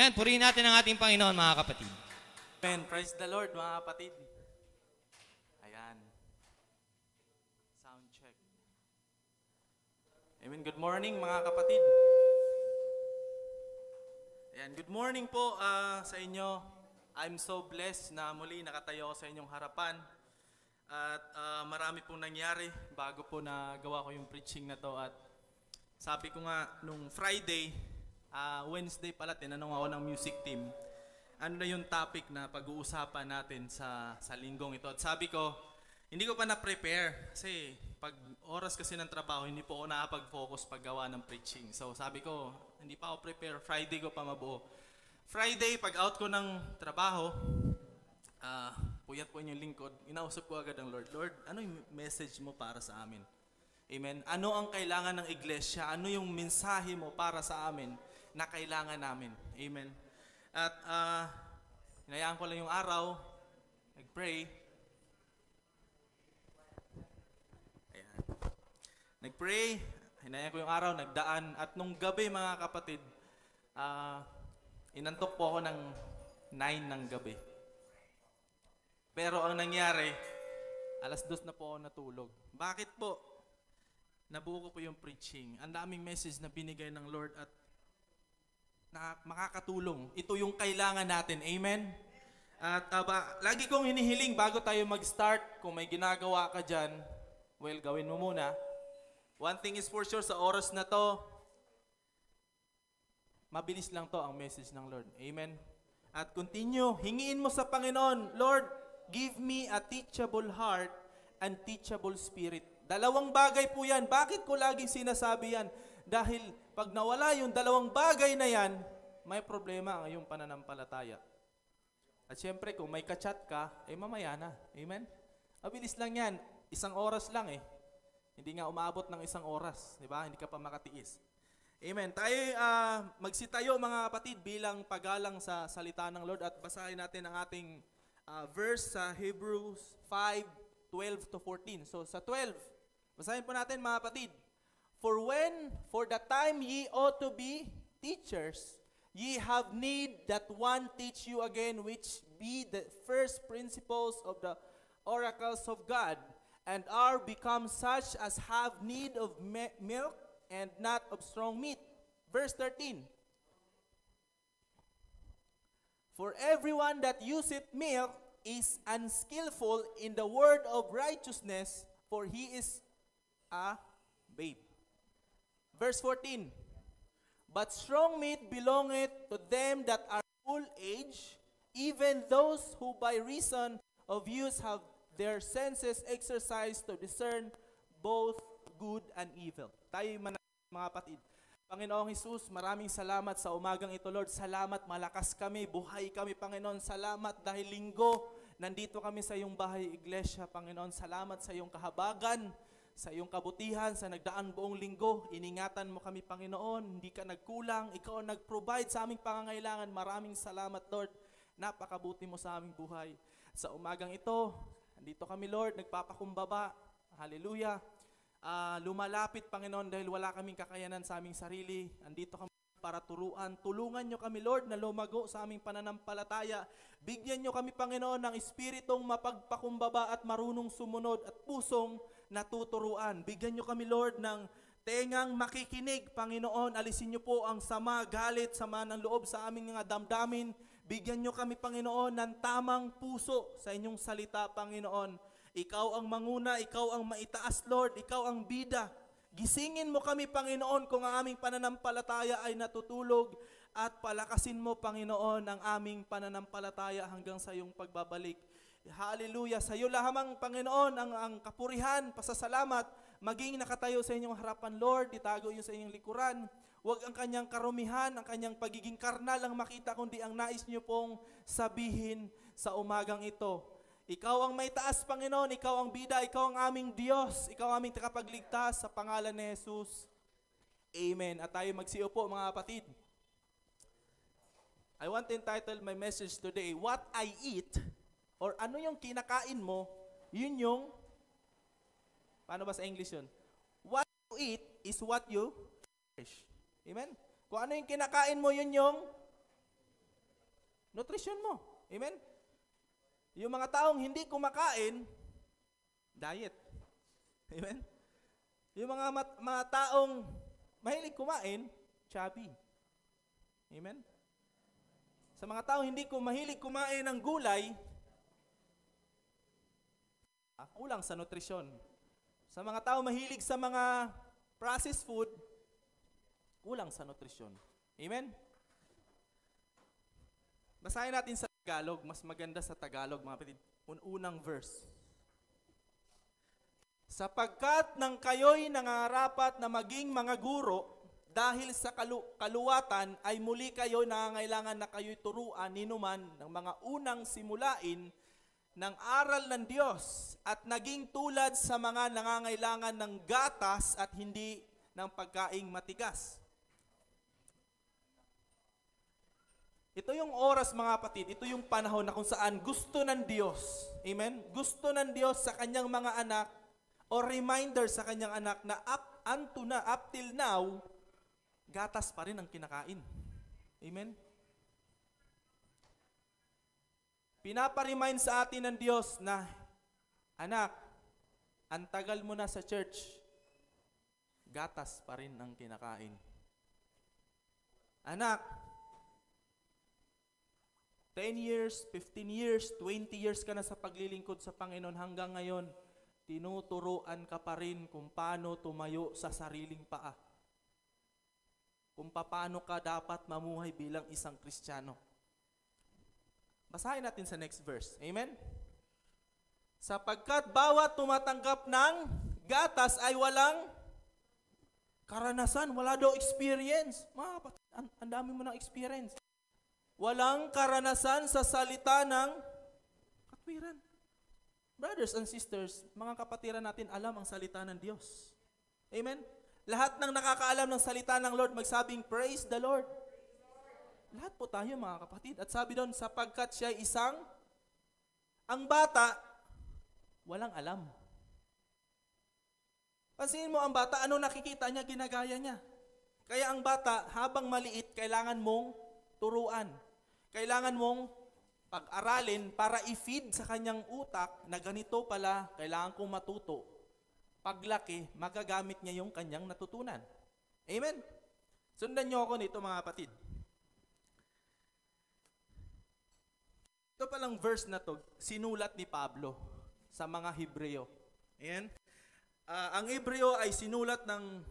Amen. Purihin natin ang ating Panginoon, mga kapatid. Amen. Praise the Lord, mga kapatid. Ayan. Sound check. Amen. Good morning, mga kapatid. Ayan. Good morning po uh, sa inyo. I'm so blessed na muli nakatayo sa inyong harapan. At uh, marami pong nangyari bago po nagawa ko yung preaching na to. At sabi ko nga, nung Friday, uh, Wednesday pala, tinanong ako ng music team, ano na yung topic na pag-uusapan natin sa, sa linggong ito. At sabi ko, hindi ko pa na-prepare kasi pag oras kasi ng trabaho, hindi po ako nakapag-focus paggawa ng preaching. So sabi ko, hindi pa ako prepare. Friday ko pa mabuo. Friday, pag out ko ng trabaho, uh, puyat po yung lingkod, inausap ko agad ang Lord, Lord, ano yung message mo para sa amin? Amen. Ano ang kailangan ng iglesia? Ano yung mensahe mo para sa amin? na kailangan namin. Amen. At uh, hinayaan ko lang yung araw, nag-pray. Ayan. Nag-pray, hinayaan ko yung araw, nagdaan. At nung gabi mga kapatid, uh, inantok po ako ng 9 ng gabi. Pero ang nangyari, alas dos na po ako natulog. Bakit po? Nabuo ko po yung preaching. Ang daming message na binigay ng Lord at na makakatulong. Ito yung kailangan natin. Amen? At aba, ah, lagi kong hinihiling bago tayo mag-start, kung may ginagawa ka dyan, well, gawin mo muna. One thing is for sure, sa oras na to, mabilis lang to ang message ng Lord. Amen? At continue, hingiin mo sa Panginoon, Lord, give me a teachable heart and teachable spirit. Dalawang bagay po yan. Bakit ko laging sinasabi yan? Dahil pag nawala yung dalawang bagay na yan, may problema ang iyong pananampalataya. At siyempre, kung may kachat ka, eh mamaya na. Amen? Mabilis lang yan. Isang oras lang eh. Hindi nga umabot ng isang oras. Di ba? Hindi ka pa makatiis. Amen. Tayo uh, magsitayo mga kapatid bilang pagalang sa salita ng Lord at basahin natin ang ating uh, verse sa Hebrews 5, 12 to 14. So sa 12, basahin po natin mga kapatid. For when, for the time ye ought to be teachers, ye have need that one teach you again, which be the first principles of the oracles of God, and are become such as have need of milk and not of strong meat. Verse 13. For everyone that useth milk is unskillful in the word of righteousness, for he is a babe. Verse 14. But strong meat belongeth to them that are full age, even those who by reason of use have their senses exercised to discern both good and evil. Tayo man mga kapatid. Panginoong Isus, maraming salamat sa umagang ito, Lord. Salamat, malakas kami, buhay kami, Panginoon. Salamat dahil linggo, nandito kami sa iyong bahay, iglesia, Panginoon. Salamat sa iyong kahabagan sa iyong kabutihan sa nagdaan buong linggo. Iningatan mo kami, Panginoon. Hindi ka nagkulang. Ikaw ang nag-provide sa aming pangangailangan. Maraming salamat, Lord. Napakabuti mo sa aming buhay. Sa umagang ito, andito kami, Lord. Nagpapakumbaba. Hallelujah. Uh, lumalapit, Panginoon, dahil wala kaming kakayanan sa aming sarili. Andito kami para turuan. Tulungan nyo kami, Lord, na lumago sa aming pananampalataya. Bigyan nyo kami, Panginoon, ng espiritong mapagpakumbaba at marunong sumunod at pusong natuturuan. Bigyan nyo kami, Lord, ng tengang makikinig. Panginoon, alisin nyo po ang sama, galit, sama ng loob sa aming mga damdamin. Bigyan nyo kami, Panginoon, ng tamang puso sa inyong salita, Panginoon. Ikaw ang manguna, ikaw ang maitaas, Lord, ikaw ang bida. Gisingin mo kami, Panginoon, kung ang aming pananampalataya ay natutulog at palakasin mo, Panginoon, ang aming pananampalataya hanggang sa iyong pagbabalik. Hallelujah. Sa iyo lamang, Panginoon, ang, ang kapurihan, pasasalamat. Maging nakatayo sa inyong harapan, Lord. Itago iyo sa inyong likuran. Huwag ang kanyang karumihan, ang kanyang pagiging karnal ang makita, kundi ang nais niyo pong sabihin sa umagang ito. Ikaw ang may taas, Panginoon. Ikaw ang bida. Ikaw ang aming Diyos. Ikaw ang aming takapagligtas sa pangalan ni Jesus. Amen. At tayo magsiupo, po, mga kapatid. I want to entitle my message today, What I Eat or ano yung kinakain mo, yun yung, paano ba sa English yun? What you eat is what you nourish. Amen? Kung ano yung kinakain mo, yun yung nutrition mo. Amen? Yung mga taong hindi kumakain, diet. Amen? Yung mga, mat- mga taong mahilig kumain, chubby. Amen? Sa mga taong hindi ko mahilig kumain ng gulay, ah, kulang sa nutrisyon. Sa mga tao mahilig sa mga processed food, kulang sa nutrisyon. Amen? Basahin natin sa Tagalog. Mas maganda sa Tagalog, mga kapatid. Unang verse. Sapagkat nang kayo'y nangarapat na maging mga guro, dahil sa kalu- kaluwatan ay muli kayo nangangailangan na kayo'y turuan ni naman ng mga unang simulain ng aral ng Diyos at naging tulad sa mga nangangailangan ng gatas at hindi ng pagkaing matigas. Ito yung oras mga kapatid, ito yung panahon na kung saan gusto ng Diyos, amen? Gusto ng Diyos sa kanyang mga anak o reminder sa kanyang anak na up unto na, up till now, gatas pa rin ang kinakain. Amen? Pinaparemind sa atin ng Diyos na, Anak, ang tagal mo na sa church, gatas pa rin ang kinakain. Anak, 10 years, 15 years, 20 years ka na sa paglilingkod sa Panginoon hanggang ngayon, tinuturuan ka pa rin kung paano tumayo sa sariling paa. Kung paano ka dapat mamuhay bilang isang Kristiyano. Basahin natin sa next verse. Amen? Sapagkat bawat tumatanggap ng gatas ay walang karanasan, wala daw experience. Mga kapatid, ang, ang dami mo ng experience. Walang karanasan sa salita ng katwiran. Brothers and sisters, mga kapatiran natin, alam ang salita ng Diyos. Amen? Lahat ng nakakaalam ng salita ng Lord, magsabing, praise the Lord. Lahat po tayo mga kapatid. At sabi doon, sapagkat siya isang, ang bata, walang alam. Pansinin mo ang bata, ano nakikita niya, ginagaya niya. Kaya ang bata, habang maliit, kailangan mong turuan. Kailangan mong pag-aralin para i-feed sa kanyang utak na ganito pala, kailangan kong matuto. Paglaki, magagamit niya yung kanyang natutunan. Amen? Sundan niyo ako nito mga kapatid. Ito palang verse na to, sinulat ni Pablo sa mga Hebreo. Ayan. Uh, ang Hebreo ay sinulat ng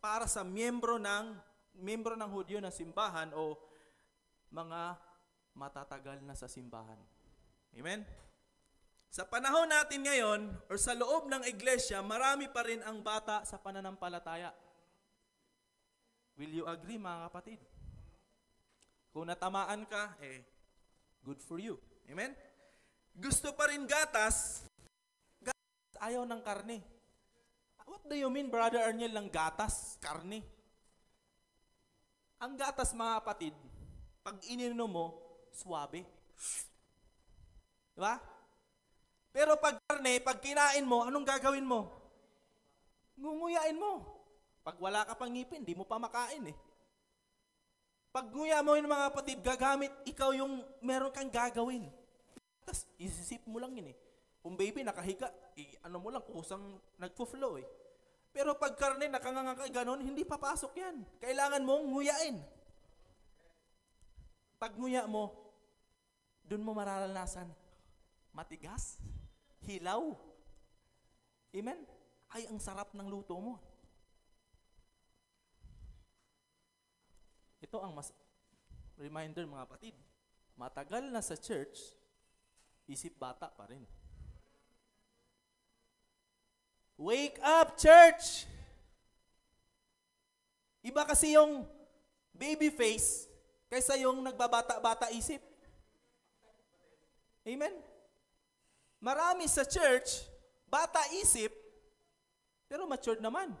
para sa miyembro ng miyembro ng Hudyo na simbahan o mga matatagal na sa simbahan. Amen? Sa panahon natin ngayon, or sa loob ng iglesia, marami pa rin ang bata sa pananampalataya. Will you agree, mga kapatid? Kung natamaan ka, eh, good for you. Amen? Gusto pa rin gatas, gatas ayaw ng karne. What do you mean, Brother Arniel, ng gatas, karne? Ang gatas, mga kapatid, pag ininom mo, suwabe. Diba? Pero pag karne, pag kinain mo, anong gagawin mo? Ngunguyain mo. Pag wala ka pang ngipin, di mo pa makain eh. Pag mo yung mga kapatid, gagamit, ikaw yung meron kang gagawin. Tapos isisip mo lang yun eh. Kung baby, nakahiga, eh, ano mo lang, kusang nagpo-flow eh. Pero pag karne, nakanganga ganun, hindi papasok yan. Kailangan mong nguyain. Pag nguya mo, doon mo mararanasan, matigas, hilaw. Amen? Ay, ang sarap ng luto mo. Ito ang mas reminder mga kapatid. Matagal na sa church, isip bata pa rin. Wake up, church! Iba kasi yung baby face kaysa yung nagbabata-bata isip. Amen? Marami sa church, bata isip, pero matured naman.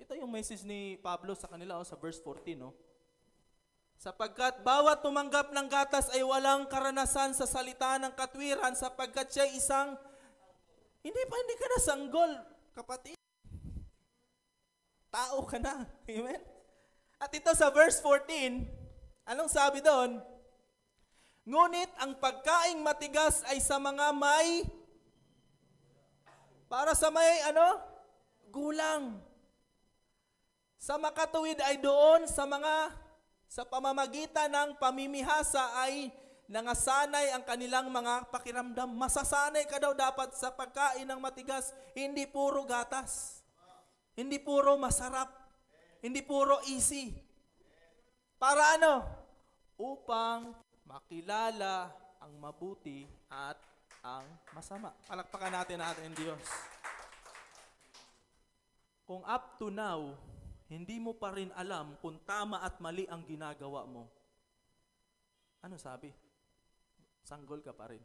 Ito yung message ni Pablo sa kanila oh, sa verse 14. No? Sapagkat bawat tumanggap ng gatas ay walang karanasan sa salita ng katwiran sapagkat siya isang hindi pa hindi ka na sanggol, kapatid. Tao ka na. Amen? At ito sa verse 14, anong sabi doon? Ngunit ang pagkaing matigas ay sa mga may para sa may ano? Gulang. Sa makatuwid ay doon sa mga sa pamamagitan ng pamimihasa ay nangasanay ang kanilang mga pakiramdam. Masasanay ka daw dapat sa pagkain ng matigas, hindi puro gatas. Hindi puro masarap. Hindi puro easy. Para ano? Upang makilala ang mabuti at ang masama. Palakpakan natin natin Diyos. Kung up to now, hindi mo pa rin alam kung tama at mali ang ginagawa mo. Ano sabi? Sanggol ka pa rin.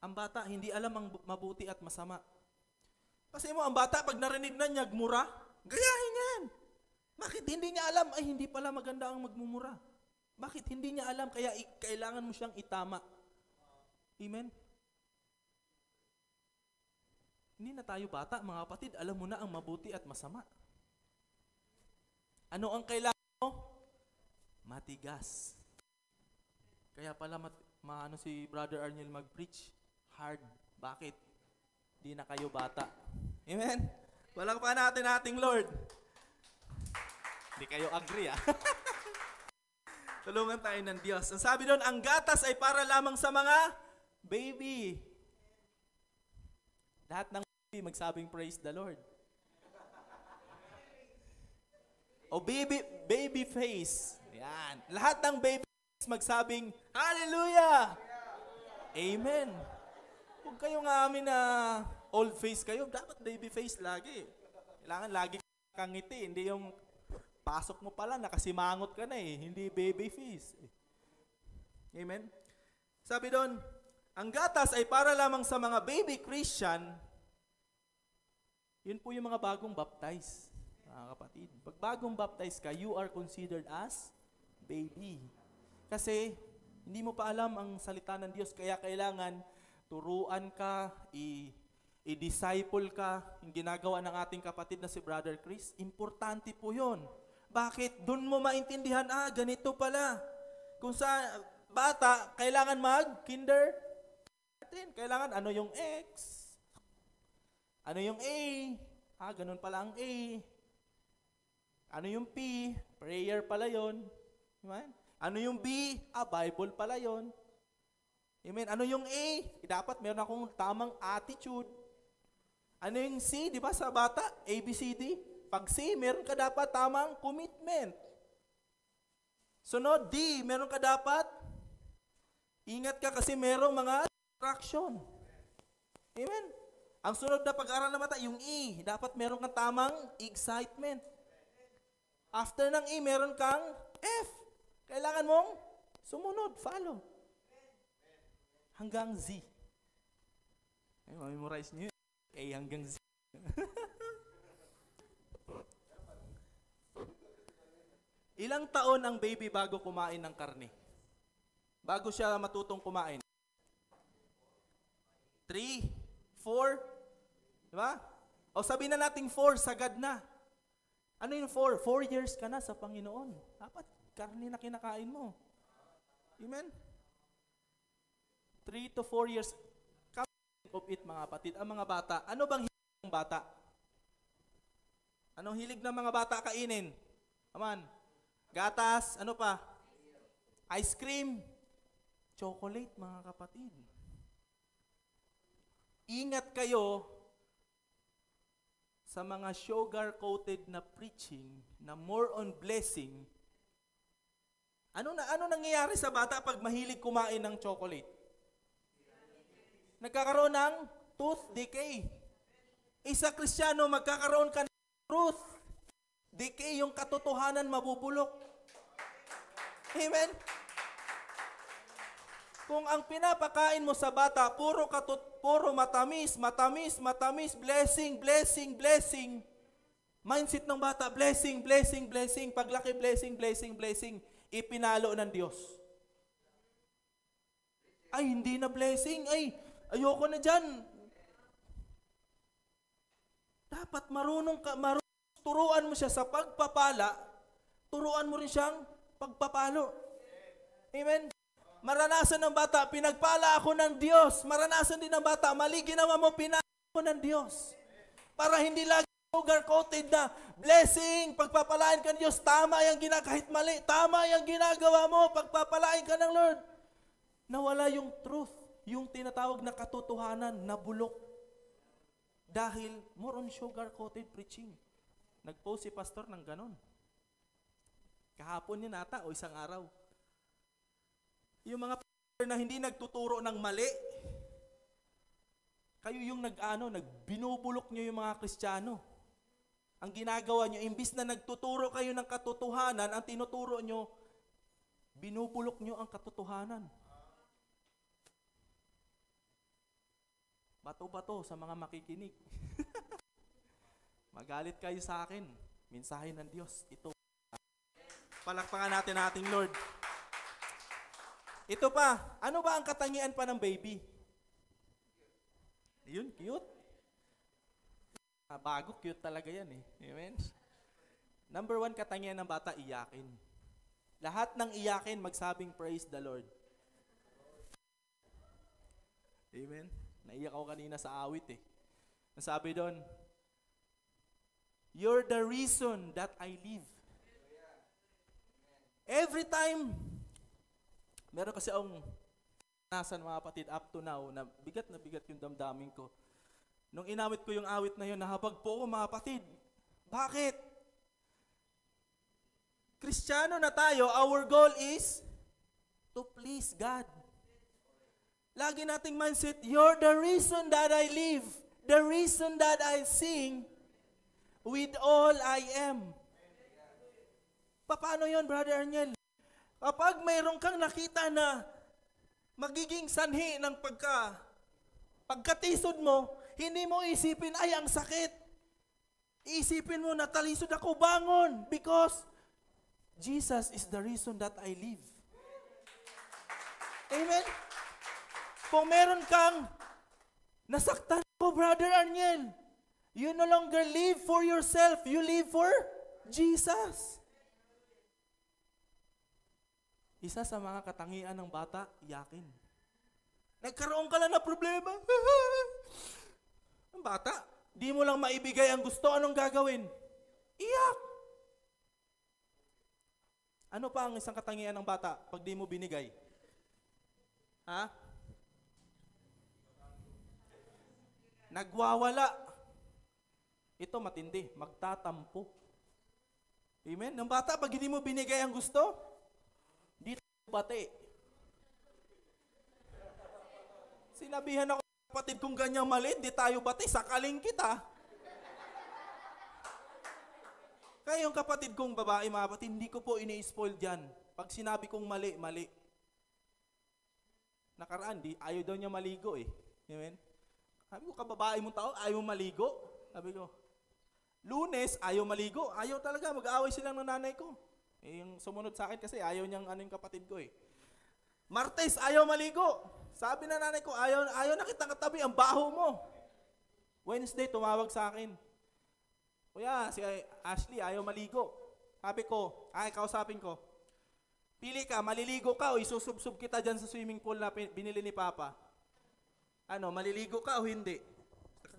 Ang bata, hindi alam ang mabuti at masama. Kasi mo, ang bata, pag narinig na niya, mura, gayahin niyan. Bakit hindi niya alam? Ay, hindi pala maganda ang magmumura. Bakit hindi niya alam? Kaya kailangan mo siyang itama. Amen? Hindi na tayo bata, mga kapatid. Alam mo na ang mabuti at masama. Ano ang kailangan mo? Matigas. Kaya pala mat, maano si Brother Arniel mag-preach hard. Bakit? Di na kayo bata. Amen? Walang pa natin ating Lord. Hindi kayo agree ah. Tulungan tayo ng Diyos. Ang sabi doon, ang gatas ay para lamang sa mga baby. Lahat ng baby magsabing praise the Lord. O baby, baby face. Yan. Lahat ng baby face magsabing, Hallelujah! Amen. Huwag ng amin na old face kayo. Dapat baby face lagi. Kailangan lagi kang ngiti. Hindi yung pasok mo pala, nakasimangot ka na eh. Hindi baby face. Amen? Sabi doon, ang gatas ay para lamang sa mga baby Christian, yun po yung mga bagong baptized mga kapatid. Pag bagong baptize ka, you are considered as baby. Kasi hindi mo pa alam ang salita ng Diyos, kaya kailangan turuan ka, i- i-disciple ka, yung ginagawa ng ating kapatid na si Brother Chris, importante po yon. Bakit? Doon mo maintindihan, ah, ganito pala. Kung sa bata, kailangan mag-kinder. Kailangan ano yung X, ano yung A, ah, ganun pala ang A, ano yung P? Prayer pala yun. Amen? Ano yung B? A ah, Bible pala yun. Amen? Ano yung A? Eh, dapat meron akong tamang attitude. Ano yung C? Di ba sa bata? A, B, C, D? Pag C, meron ka dapat tamang commitment. Sunod, D, meron ka dapat ingat ka kasi merong mga distraction. Amen? Ang sunod na pag-aral na mata, yung E, dapat meron kang tamang excitement. After ng E, meron kang F. Kailangan mong sumunod, follow. Hanggang Z. Ay, memorize nyo A hanggang Z. Ilang taon ang baby bago kumain ng karne? Bago siya matutong kumain? Three? Four? Diba? O sabihin na nating four, sagad na. Ano yung four? Four years ka na sa Panginoon. Dapat karne na kinakain mo. Amen? Three to four years. Come of it, mga patid. Ang mga bata, ano bang hilig ng bata? Anong hilig ng mga bata kainin? Aman. Gatas, ano pa? Ice cream. Chocolate, mga kapatid. Ingat kayo sa mga sugar-coated na preaching na more on blessing, ano na ano nangyayari sa bata pag mahilig kumain ng chocolate? Nagkakaroon ng tooth decay. Isa Kristiyano magkakaroon ka ng truth. Decay, yung katotohanan mabubulok. Amen? Kung ang pinapakain mo sa bata, puro, katut, puro matamis, matamis, matamis, blessing, blessing, blessing. Mindset ng bata, blessing, blessing, blessing. Paglaki, blessing, blessing, blessing. Ipinalo ng Diyos. Ay, hindi na blessing. Ay, ayoko na dyan. Dapat marunong ka, marunong, turuan mo siya sa pagpapala, turuan mo rin siyang pagpapalo. Amen? Maranasan ng bata, pinagpala ako ng Diyos. Maranasan din ng bata, mali ginawa mo, pinagpala ako ng Diyos. Para hindi lagi sugar-coated na blessing, pagpapalain ka ng Diyos, tama yung gina, kahit mali, tama yung ginagawa mo, pagpapalain ka ng Lord. Nawala yung truth, yung tinatawag na katotohanan, nabulok. Dahil more on sugar-coated preaching. Nag-post si pastor ng ganon. Kahapon yun ata o isang araw. Yung mga pastor na hindi nagtuturo ng mali, kayo yung nag-ano, nagbinubulok nyo yung mga Kristiyano. Ang ginagawa nyo, imbis na nagtuturo kayo ng katotohanan, ang tinuturo nyo, binubulok nyo ang katotohanan. Bato-bato sa mga makikinig. Magalit kayo sa akin. Minsahin ng Diyos. Ito. Palakpakan natin ating Lord. Ito pa, ano ba ang katangian pa ng baby? Yun, cute. Ah, bago, cute talaga yan eh. Amen? Number one katangian ng bata, iyakin. Lahat ng iyakin, magsabing praise the Lord. Amen? Naiyak ako kanina sa awit eh. Nasabi doon, You're the reason that I live. Every time meron kasi akong nasan mga kapatid up to now na bigat na bigat yung damdamin ko. Nung inawit ko yung awit na yun, nahabag po ako mga kapatid. Bakit? Kristiyano na tayo, our goal is to please God. Lagi nating mindset, you're the reason that I live, the reason that I sing, with all I am. Paano yon Brother Arniel? Kapag mayroon kang nakita na magiging sanhi ng pagka pagkatisod mo, hindi mo isipin, ay, ang sakit. Isipin mo, natalisod ako, bangon, because Jesus is the reason that I live. Amen? Kung meron kang nasaktan ko, Brother Arniel, you no longer live for yourself, you live for Jesus. Isa sa mga katangian ng bata, yakin. Nagkaroon ka lang na problema. ang bata, di mo lang maibigay ang gusto, anong gagawin? Iyak! Ano pa ang isang katangian ng bata pag di mo binigay? Ha? Nagwawala. Ito matindi, magtatampo. Amen? Ng bata, pag hindi mo binigay ang gusto, pati. Sinabihan ako, kapatid, kung ganyang mali, di tayo bati, sakaling kita. Kaya yung kapatid kong babae, mga kapatid, hindi ko po ini-spoil dyan. Pag sinabi kong mali, mali. Nakaraan, di, ayaw daw niya maligo eh. Amen? Sabi ko, kababae mong tao, ayaw maligo. Sabi ko, lunes, ayaw maligo. Ayaw talaga, mag-aaway silang ng nanay ko. Eh, yung sumunod sa akin kasi ayaw niyang ano yung kapatid ko eh. Martes, ayaw maligo. Sabi na nanay ko, ayaw, ayaw na kitang katabi, ang baho mo. Wednesday, tumawag sa akin. Kuya, si Ashley, ayaw maligo. Sabi ko, ay, kausapin ko. Pili ka, maliligo ka o isusubsub kita dyan sa swimming pool na binili ni Papa. Ano, maliligo ka o hindi?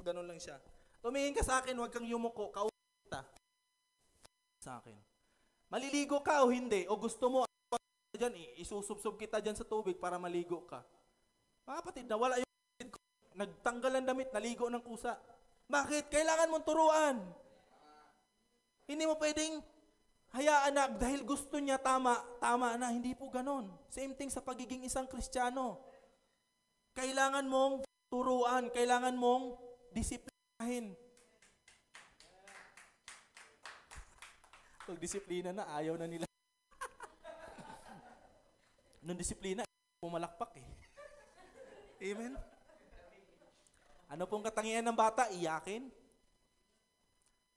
Ganun lang siya. Tumingin ka sa akin, huwag kang yumuko, kausap kita. Sa akin. Maliligo ka o hindi? O gusto mo, dyan, isusubsob kita dyan sa tubig para maligo ka. Mga kapatid, nawala yung kapatid ko. Nagtanggal ang damit, naligo ng kusa. Bakit? Kailangan mong turuan. Hindi mo pwedeng hayaan na dahil gusto niya tama, tama na. Hindi po ganon. Same thing sa pagiging isang kristyano. Kailangan mong turuan. Kailangan mong disiplinahin. Pag disiplina na, ayaw na nila. Nung disiplina, pumalakpak eh. Amen? Ano pong katangian ng bata? Iyakin.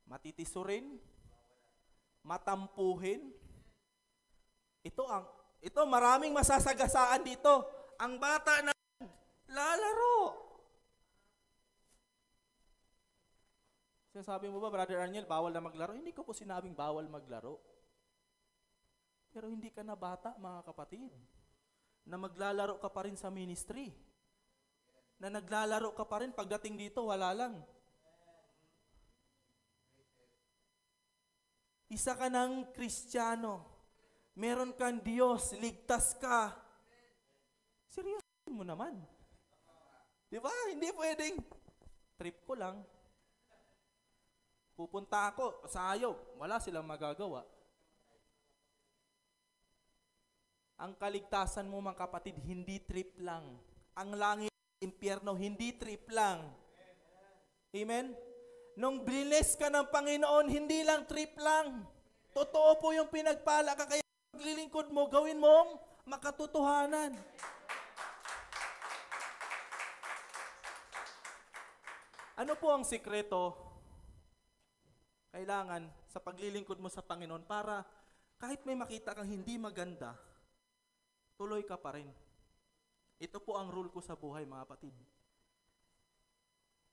Matitisurin. Matampuhin. Ito ang, ito maraming masasagasaan dito. Ang bata na lalaro. Sinasabi mo ba, Brother Arniel, bawal na maglaro? Hindi ko po sinabing bawal maglaro. Pero hindi ka na bata, mga kapatid, na maglalaro ka pa rin sa ministry. Na naglalaro ka pa rin pagdating dito, wala lang. Isa ka ng Kristiyano. Meron kang Diyos, ligtas ka. Seryoso mo naman. Di ba? Hindi pwedeng trip ko lang. Pupunta ako sa hayop, wala silang magagawa. Ang kaligtasan mo mga kapatid, hindi trip lang. Ang langit, impyerno, hindi trip lang. Amen? Nung blinis ka ng Panginoon, hindi lang trip lang. Totoo po yung pinagpala ka, kaya paglilingkod mo, gawin mong makatotohanan. Ano po ang sikreto kailangan sa paglilingkod mo sa Panginoon para kahit may makita kang hindi maganda, tuloy ka pa rin. Ito po ang rule ko sa buhay, mga kapatid.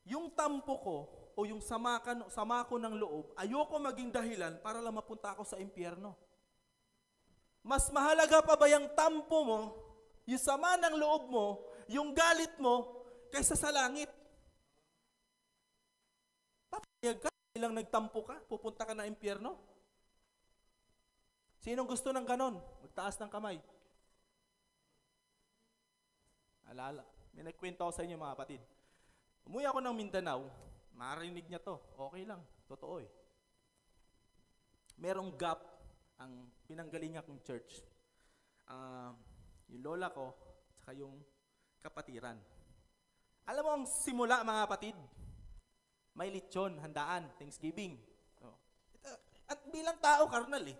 Yung tampo ko o yung sama, ka, sama ko ng loob, ayoko maging dahilan para lang mapunta ako sa impyerno. Mas mahalaga pa ba yung tampo mo, yung sama ng loob mo, yung galit mo, kaysa sa langit? Papayag ka Ilang nagtampo ka, pupunta ka na impyerno? Sinong gusto ng ganon? Magtaas ng kamay. Alala. May nagkwento ako sa inyo mga kapatid. Umuwi ako ng Mindanao, marinig niya to. Okay lang, totoo eh. Merong gap ang pinanggalingan kong church. Uh, yung lola ko, tsaka yung kapatiran. Alam mo ang simula mga kapatid, may lechon, handaan, Thanksgiving. Oh. Eh, at bilang tao, karnal eh.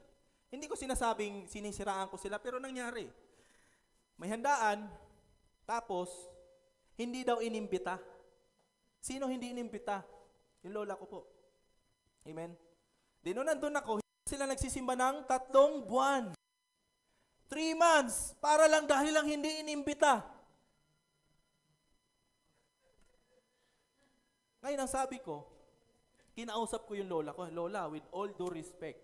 Hindi ko sinasabing sinisiraan ko sila, pero nangyari. May handaan, tapos, hindi daw inimbita. Sino hindi inimbita? Yung lola ko po. Amen? Di no, nandun ako, sila nagsisimba ng tatlong buwan. Three months, para lang dahil lang hindi inimbita. Ngayon, ang sabi ko, kinausap ko yung lola ko, Lola, with all due respect,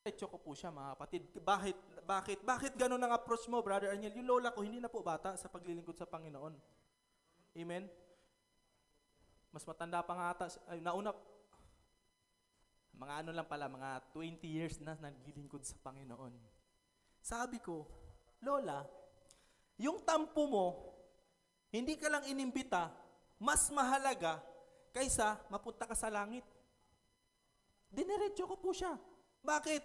Diretso ko po siya, mga kapatid. Bakit, bakit, bakit ganun ang approach mo, Brother Aniel? Yung lola ko, hindi na po bata sa paglilingkod sa Panginoon. Amen? Mas matanda pa nga ata, ay, nauna, mga ano lang pala, mga 20 years na naglilingkod sa Panginoon. Sabi ko, Lola, yung tampo mo, hindi ka lang inimbita, mas mahalaga kaysa mapunta ka sa langit. Dinerecho ko po siya. Bakit?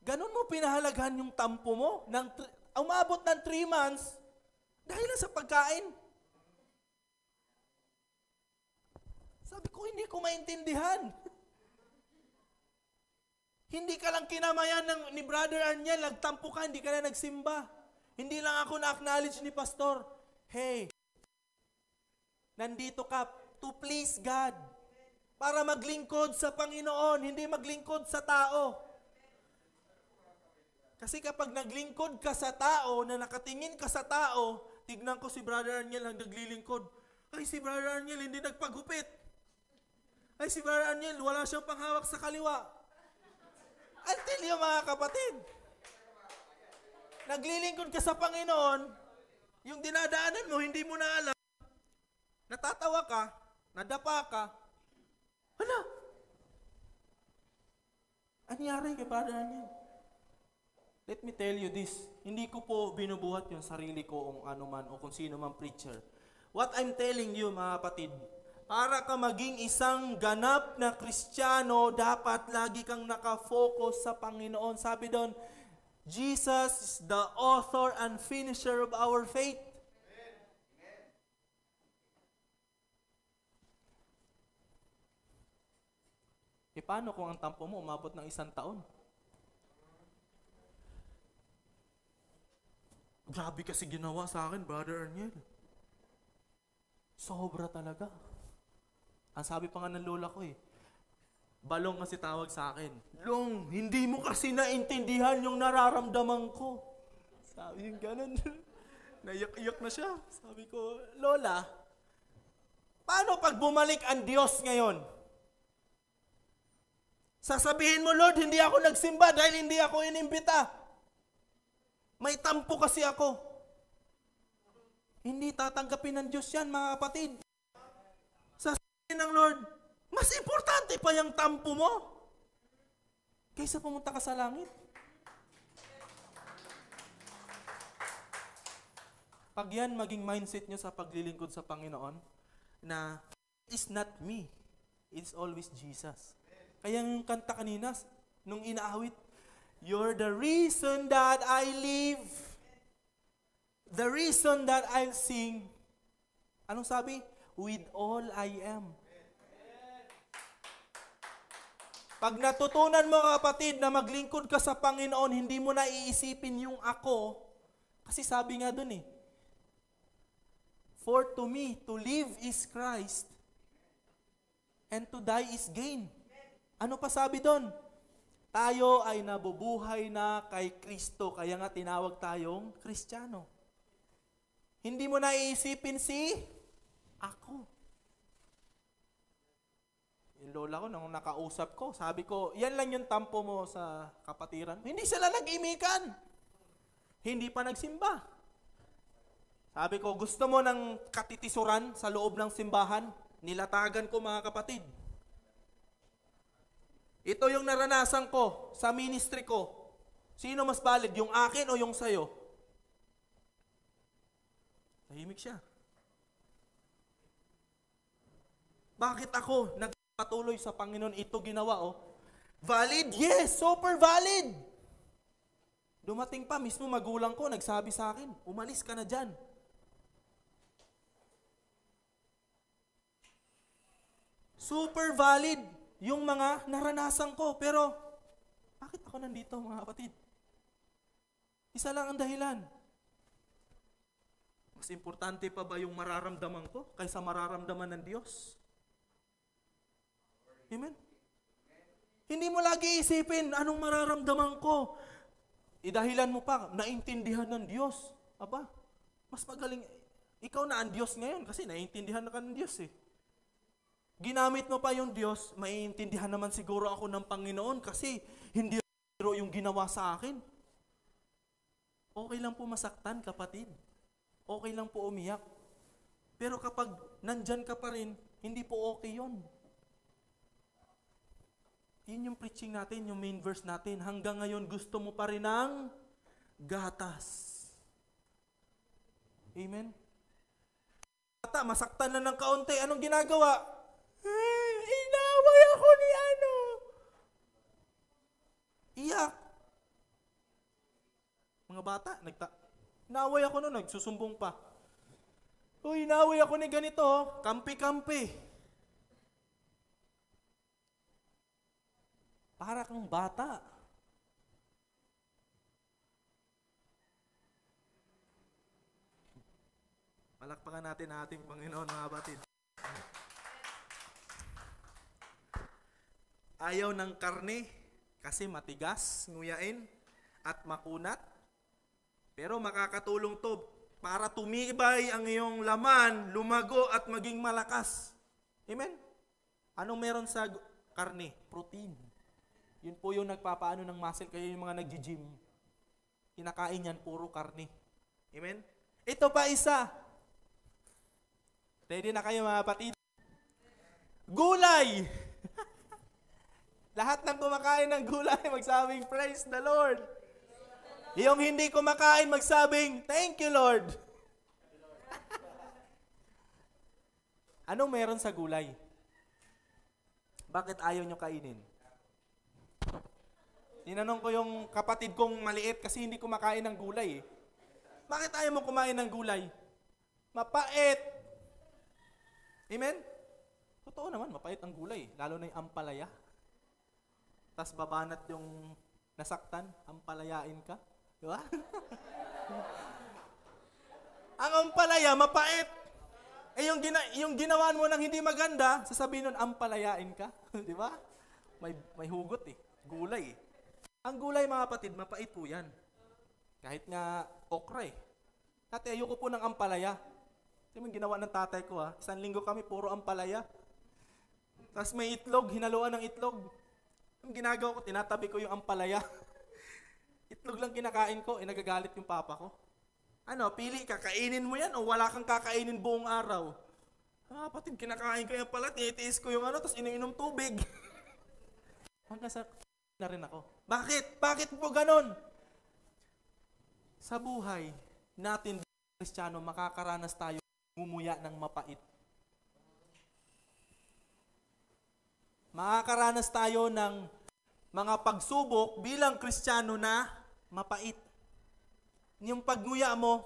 Ganun mo pinahalagahan yung tampo mo. Ng, umabot ng 3 months dahil lang sa pagkain. Sabi ko, hindi ko maintindihan. hindi ka lang kinamayan ng, ni Brother Arniel, nagtampo ka, hindi ka na nagsimba. Hindi lang ako na-acknowledge ni Pastor. Hey, Nandito ka to please God. Para maglingkod sa Panginoon, hindi maglingkod sa tao. Kasi kapag naglingkod ka sa tao, na nakatingin ka sa tao, tignan ko si Brother Daniel ang naglilingkod. Ay, si Brother Daniel hindi nagpagupit. Ay, si Brother Daniel wala siyang panghawak sa kaliwa. Until yung mga kapatid, naglilingkod ka sa Panginoon, yung dinadaanan mo, hindi mo na alam natatawa ka, nadapa ka, ano? anyari kay Father niyan. Let me tell you this, hindi ko po binubuhat yung sarili ko o ano man o kung sino man preacher. What I'm telling you mga kapatid, para ka maging isang ganap na kristyano, dapat lagi kang nakafocus sa Panginoon. Sabi doon, Jesus is the author and finisher of our faith. E paano kung ang tampo mo umabot ng isang taon? Grabe kasi ginawa sa akin, Brother Arniel. Sobra talaga. Ang sabi pa nga ng lola ko eh, balong kasi tawag sa akin, Long, hindi mo kasi naintindihan yung nararamdaman ko. Sabi yung ganun. Naiyak-iyak na siya. Sabi ko, Lola, paano pag bumalik ang Diyos ngayon? Sasabihin mo, Lord, hindi ako nagsimba dahil hindi ako inimbita. May tampo kasi ako. Hindi tatanggapin ng Diyos yan, mga kapatid. Sasabihin ng Lord, mas importante pa yung tampo mo kaysa pumunta ka sa langit. Pag yan maging mindset nyo sa paglilingkod sa Panginoon, na it's not me, it's always Jesus. Kaya yung kanta kanina, nung inaawit, You're the reason that I live. The reason that I'll sing. Anong sabi? With all I am. Pag natutunan mo kapatid na maglingkod ka sa Panginoon, hindi mo na iisipin yung ako. Kasi sabi nga dun eh, For to me, to live is Christ, and to die is gain. Ano pa sabi doon? Tayo ay nabubuhay na kay Kristo, kaya nga tinawag tayong Kristiyano. Hindi mo naiisipin si ako. Yung lola ko, nung nakausap ko, sabi ko, yan lang yung tampo mo sa kapatiran. Hindi sila nag-imikan. Hindi pa nagsimba. Sabi ko, gusto mo ng katitisuran sa loob ng simbahan? Nilatagan ko mga kapatid ito yung naranasan ko sa ministry ko. Sino mas valid, yung akin o yung sayo? Tahimik siya. Bakit ako nagpatuloy sa Panginoon? Ito ginawa, oh. Valid? Yes, super valid. Dumating pa, mismo magulang ko, nagsabi sa akin, umalis ka na diyan. Super valid yung mga naranasan ko. Pero, bakit ako nandito mga kapatid? Isa lang ang dahilan. Mas importante pa ba yung mararamdaman ko kaysa mararamdaman ng Diyos? Amen? Hindi mo lagi isipin anong mararamdaman ko. Idahilan eh, mo pa, naintindihan ng Diyos. Aba, mas magaling. Ikaw na ang Diyos ngayon kasi naintindihan na ka ng Diyos eh. Ginamit mo pa yung Diyos, maiintindihan naman siguro ako ng Panginoon kasi hindi yung ginawa sa akin. Okay lang po masaktan, kapatid. Okay lang po umiyak. Pero kapag nandyan ka pa rin, hindi po okay yon. Yun yung preaching natin, yung main verse natin. Hanggang ngayon, gusto mo pa rin ng gatas. Amen? Bata, masaktan na ng kaunti. Anong ginagawa? Ay, eh, inaway ako ni ano. Iyak. Mga bata, nagta... Inaway ako noon, nagsusumbong pa. Uy, inaway ako ni ganito, oh. kampi-kampi. Para kang bata. Palakpakan natin ating Panginoon mga batid. Ayaw ng karne kasi matigas, nguyain, at makunat. Pero makakatulong to para tumibay ang iyong laman, lumago at maging malakas. Amen? Ano meron sa karne? Protein. Yun po yung nagpapaano ng muscle, kaya yung mga nagji-gym. Kinakain yan, puro karne. Amen? Ito pa isa. Ready na kayo mga patid? Gulay! Lahat ng kumakain ng gulay, magsabing, Praise the Lord. Yung hindi kumakain, magsabing, Thank you, Lord. Anong meron sa gulay? Bakit ayaw nyo kainin? Tinanong ko yung kapatid kong maliit kasi hindi kumakain ng gulay. Eh. Bakit ayaw mo kumain ng gulay? Mapait. Amen? Totoo naman, mapait ang gulay. Lalo na yung ampalaya tas babanat yung nasaktan, ang palayain ka. Di ba? ang ampalaya, mapait. Eh yung, gina, yung ginawan mo ng hindi maganda, sasabihin nun, ampalayain ka. Di ba? May, may hugot eh. Gulay eh. Ang gulay mga kapatid, mapait po yan. Kahit nga okra eh. Tatay, ayoko po ng ampalaya. Kasi yung ginawa ng tatay ko ha, ah. isang linggo kami, puro ampalaya. Tapos may itlog, hinaluan ng itlog. Ang ginagawa ko, tinatabi ko yung ampalaya. Itlog lang kinakain ko, eh nagagalit yung papa ko. Ano, pili, kakainin mo yan o wala kang kakainin buong araw. Ah, kapatid, kinakain ko yan pala, tinitiis ko yung ano, tapos iniinom tubig. Hanggang sa na rin ako. Bakit? Bakit po ganun? Sa buhay natin, Kristiyano, makakaranas tayo mumuya ng mapait. Makakaranas tayo ng mga pagsubok bilang Kristiyano na mapait. Yung pagnguya mo,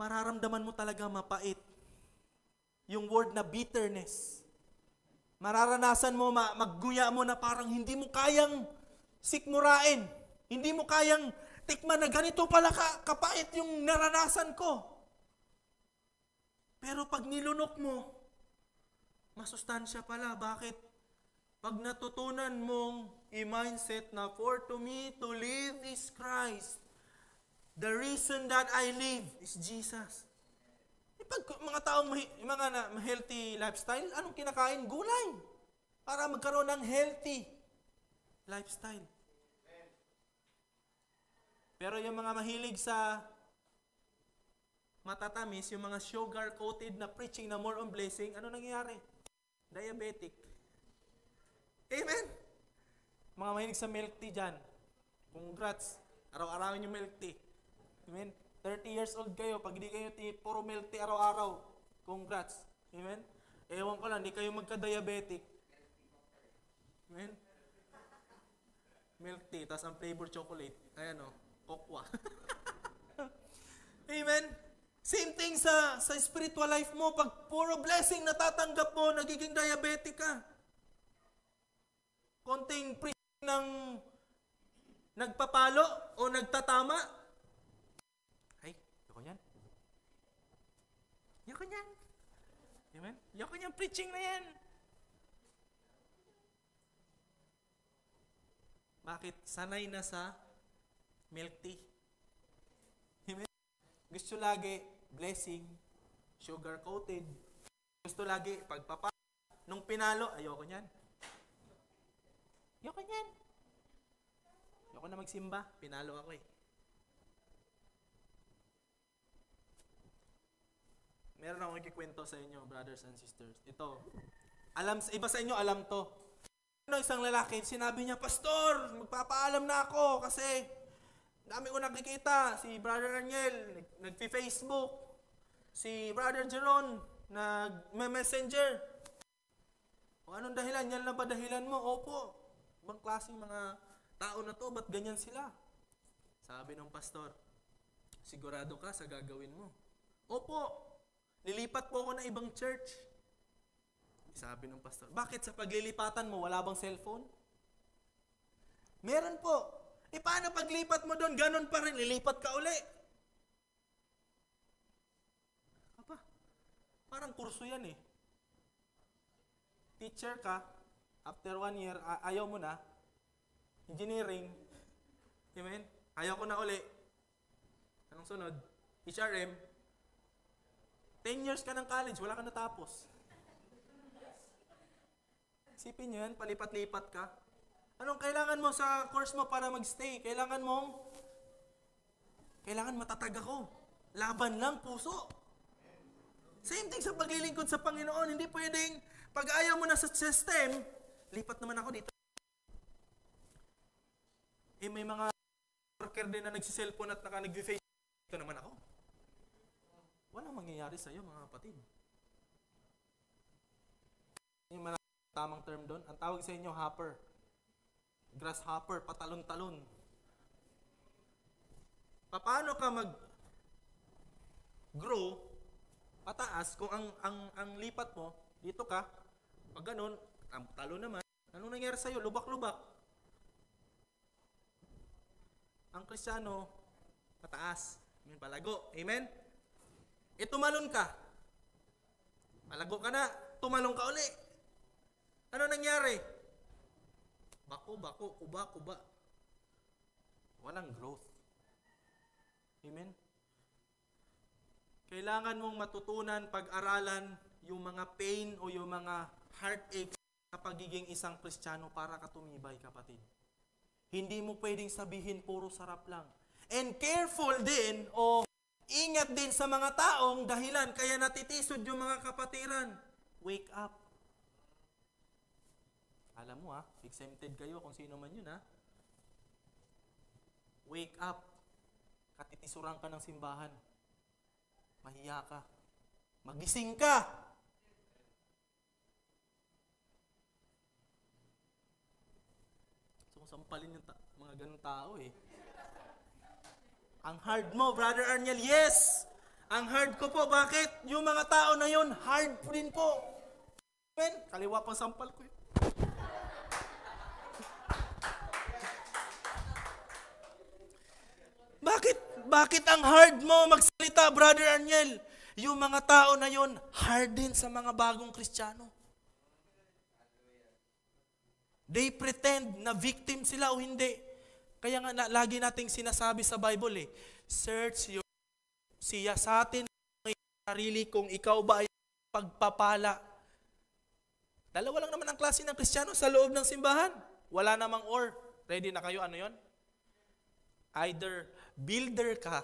mararamdaman mo talaga mapait. Yung word na bitterness. Mararanasan mo, magguya mo na parang hindi mo kayang sikmurain. Hindi mo kayang tikman na ganito pala ka, kapait yung naranasan ko. Pero pag nilunok mo, masustansya pala. Bakit? Pag natutunan mong i-mindset na for to me to live is Christ, the reason that I live is Jesus. E pag mga taong may, mga na, healthy lifestyle, anong kinakain? Gulay. Para magkaroon ng healthy lifestyle. Pero yung mga mahilig sa matatamis, yung mga sugar-coated na preaching na more on blessing, ano nangyayari? Diabetic. Amen? Mga mahilig sa milk tea dyan, congrats. Araw-arawin yung milk tea. Amen? 30 years old kayo, pag hindi kayo tea, puro milk tea araw-araw, congrats. Amen? Ewan ko lang, hindi kayo magka-diabetic. Amen? Milk tea, tapos ang flavor chocolate. Ayan o, oh. kokwa. Amen? Same thing sa, sa spiritual life mo. Pag puro blessing natatanggap mo, nagiging diabetic ka konting pre ng nagpapalo o nagtatama. Ay, yoko niyan. Yoko niyan. Amen? Yoko niyan preaching na yan. Bakit? Sanay na sa milk tea. Amen? Gusto lagi blessing, sugar coated. Gusto lagi pagpapa. Nung pinalo, ayoko niyan. Yoko niyan. Yoko na magsimba. Pinalo ako eh. Meron akong ikikwento sa inyo, brothers and sisters. Ito, alam, iba sa inyo alam to. Ano, isang lalaki, sinabi niya, Pastor, magpapaalam na ako kasi dami ko nakikita. Si Brother Daniel, nag-Facebook. Si Brother Jeron, nag-messenger. O anong dahilan? Yan lang ba dahilan mo? Opo. Ibang klaseng mga tao na to, ba't ganyan sila? Sabi ng pastor, sigurado ka sa gagawin mo. Opo, nilipat po ako ng ibang church. Sabi ng pastor, bakit sa paglilipatan mo, wala bang cellphone? Meron po. E paano paglipat mo doon? ganun pa rin, lilipat ka uli. Apa, parang kurso yan eh. Teacher ka, After one year, uh, ayaw mo na. Engineering. Amen? Ayaw ko na uli. Anong sunod? HRM. 10 years ka ng college, wala ka natapos. Isipin nyo yan, palipat-lipat ka. Anong kailangan mo sa course mo para magstay? Kailangan mong, kailangan matatag ako. Laban lang, puso. Same thing sa paglilingkod sa Panginoon. Hindi pwedeng, pag ayaw mo na sa system, lipat naman ako dito. Eh, may mga worker din na nagsiselfon at naka nagve-face. Ito naman ako. Walang mangyayari sa'yo, mga kapatid. Yung mga tamang term doon, ang tawag sa inyo, hopper. Grasshopper, patalon-talon. Paano ka mag grow pataas kung ang ang ang lipat mo dito ka pag ganun ang talo naman Anong nangyari sa'yo? Lubak-lubak. Ang krisyano, pataas. Amen, palago. Amen? E tumalon ka. Palago ka na. Tumalon ka uli. Ano nangyari? Bako, bako, kuba, kuba. Walang growth. Amen? Kailangan mong matutunan, pag-aralan yung mga pain o yung mga heartache sa pagiging isang Kristiyano para ka tumibay, kapatid. Hindi mo pwedeng sabihin puro sarap lang. And careful din o ingat din sa mga taong dahilan kaya natitisod yung mga kapatiran. Wake up. Alam mo ah, exempted kayo kung sino man yun ha. Ah. Wake up. Katitisuran ka ng simbahan. Mahiya ka. Magising ka. gusto ko sampalin yung ta- mga ganun tao eh. Ang hard mo, Brother Arniel, yes! Ang hard ko po, bakit? Yung mga tao na yun, hard din po. Men, kaliwa pang sampal ko yun. Eh. bakit? Bakit ang hard mo magsalita, Brother Arniel? Yung mga tao na yun, hard din sa mga bagong kristyano. They pretend na victim sila o hindi. Kaya nga na, lagi nating sinasabi sa Bible eh, search your siya sa atin sarili kung ikaw ba ay pagpapala. Dalawa lang naman ang klase ng Kristiyano sa loob ng simbahan. Wala namang or. Ready na kayo? Ano yon? Either builder ka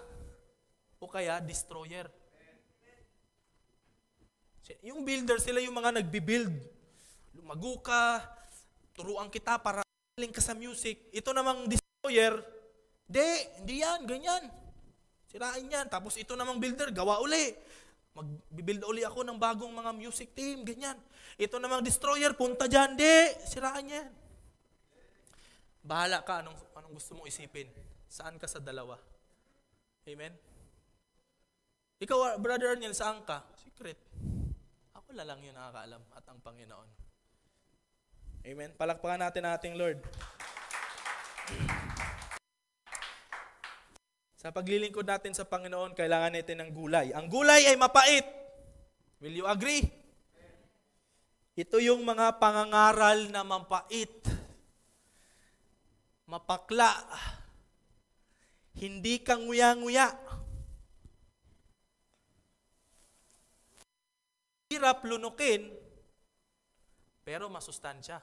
o kaya destroyer. Yung builder sila yung mga nagbi-build. Lumago ka, turuan kita para galing ka sa music. Ito namang destroyer, di, hindi yan, ganyan. Sirain yan. Tapos ito namang builder, gawa uli. Mag-build uli ako ng bagong mga music team, ganyan. Ito namang destroyer, punta dyan, di, sirain yan. Bahala ka, anong, anong gusto mong isipin. Saan ka sa dalawa? Amen? Ikaw, ah, Brother Arniel, saan ka? Secret. Ako lang yun nakakaalam at ang Panginoon. Amen. Palakpakan natin ating Lord. Sa paglilingkod natin sa Panginoon, kailangan natin ng gulay. Ang gulay ay mapait. Will you agree? Ito yung mga pangangaral na mapait. Mapakla. Hindi kang nguya-nguya. Hirap lunukin, pero masustansya.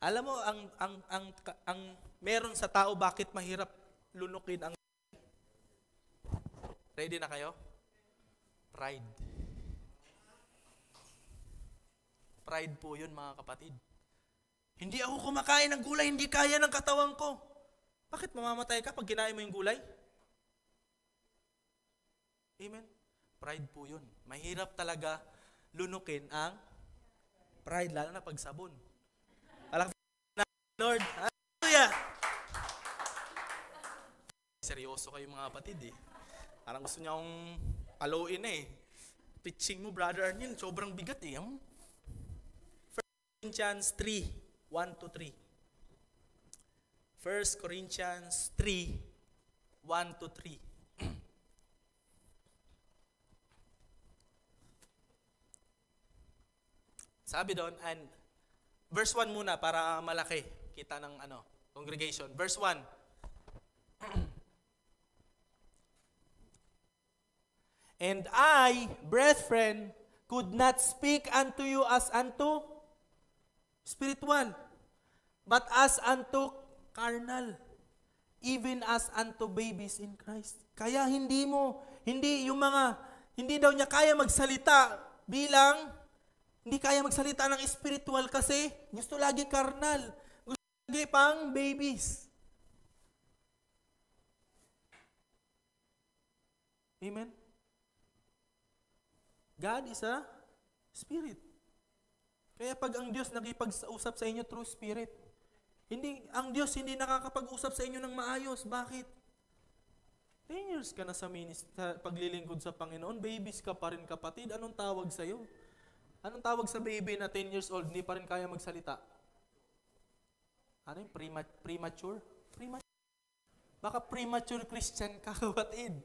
Alam mo ang ang ang ang meron sa tao bakit mahirap lunukin ang Ready na kayo? Pride. Pride po 'yun mga kapatid. Hindi ako kumakain ng gulay, hindi kaya ng katawan ko. Bakit mamamatay ka pag kinain mo yung gulay? Amen. Pride po 'yun. Mahirap talaga lunukin ang pride lalo na pag sabon. Palakpakan na, Lord. Hallelujah! Seryoso kayo mga kapatid eh. Parang gusto niya akong aluin eh. Pitching mo, brother Arnil, sobrang bigat eh. 1 hmm? Corinthians 3, 1 to 3. 1 Corinthians 3, 1 to 3. Sabi doon, and Verse 1 muna para malaki kita ng ano, congregation. Verse 1. And I, brethren, could not speak unto you as unto spiritual, but as unto carnal, even as unto babies in Christ. Kaya hindi mo, hindi yung mga, hindi daw niya kaya magsalita bilang hindi kaya magsalita ng spiritual kasi gusto lagi karnal. Gusto lagi pang babies. Amen? God is a spirit. Kaya pag ang Diyos nakipag-usap sa inyo through spirit, hindi, ang Diyos hindi nakakapag-usap sa inyo ng maayos. Bakit? 10 years ka na sa, minist- paglilingkod sa Panginoon, babies ka pa rin kapatid, anong tawag sa'yo? iyo? Anong tawag sa baby na 10 years old, hindi pa rin kaya magsalita? Ano yung prema- premature? Premature. Baka premature Christian ka, kapatid.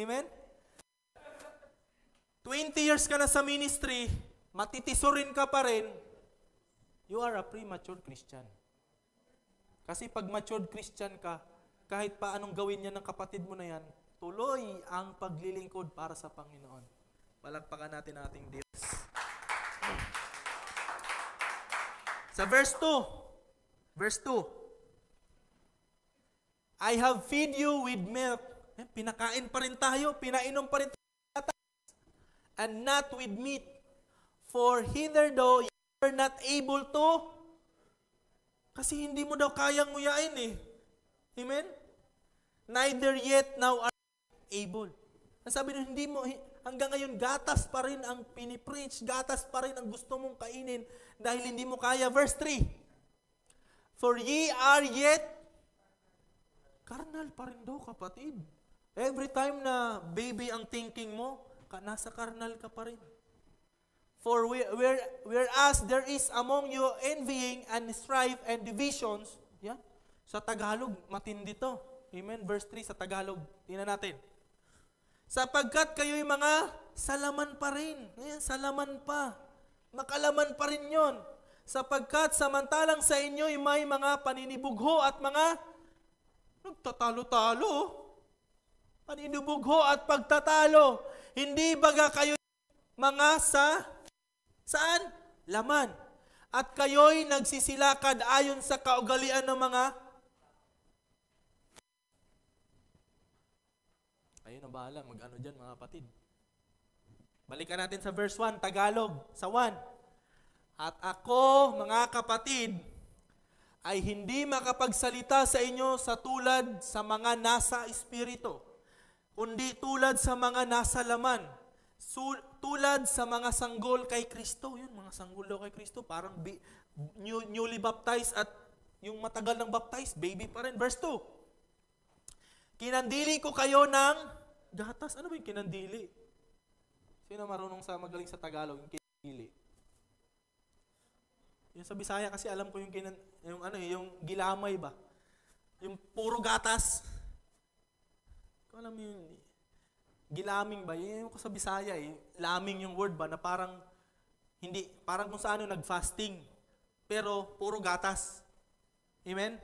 Amen? 20 years ka na sa ministry, matitisurin ka pa rin, you are a premature Christian. Kasi pag matured Christian ka, kahit pa anong gawin niya ng kapatid mo na yan, Tuloy ang paglilingkod para sa Panginoon. Palakpakan natin ating Diyos. Sa verse 2, verse 2, I have feed you with milk. Eh, pinakain pa rin tayo, pinainom pa rin tayo. And not with meat. For hither though you are not able to, kasi hindi mo daw kayang nguyain eh. Amen? Neither yet now are able. Ang sabi nun, hindi mo, hanggang ngayon, gatas pa rin ang pinipreach, gatas pa rin ang gusto mong kainin dahil hindi mo kaya. Verse 3, For ye are yet carnal pa rin daw, kapatid. Every time na baby ang thinking mo, nasa carnal ka pa rin. For we, where, whereas there is among you envying and strife and divisions, yan, yeah? sa Tagalog, matindi to. Amen? Verse 3 sa Tagalog, tingnan natin sapagkat kayo'y mga salaman pa rin. Ayan, salaman pa. Makalaman pa rin yon. Sapagkat samantalang sa inyo'y may mga paninibugho at mga nagtatalo-talo. Paninibugho at pagtatalo. Hindi baga kayo mga sa saan? Laman. At kayo'y nagsisilakad ayon sa kaugalian ng mga Kayo na bahala, mag-ano dyan mga kapatid. Balikan natin sa verse 1, Tagalog, sa 1. At ako, mga kapatid, ay hindi makapagsalita sa inyo sa tulad sa mga nasa espiritu, kundi tulad sa mga nasa laman, Sul- tulad sa mga sanggol kay Kristo. Yun, mga sanggol daw kay Kristo, parang bi- new, newly baptized at yung matagal ng baptized, baby pa rin. Verse 2, Kinandili ko kayo ng gatas, ano ba yung kinandili? Sino marunong sa magaling sa Tagalog, yung kinandili? Yung sa Bisaya kasi alam ko yung kinan, yung ano eh, yung gilamay ba? Yung puro gatas. Ko alam mo yung gilaming ba? Yung ko sa Bisaya eh, laming yung word ba na parang hindi parang kung saan nagfasting pero puro gatas. Amen.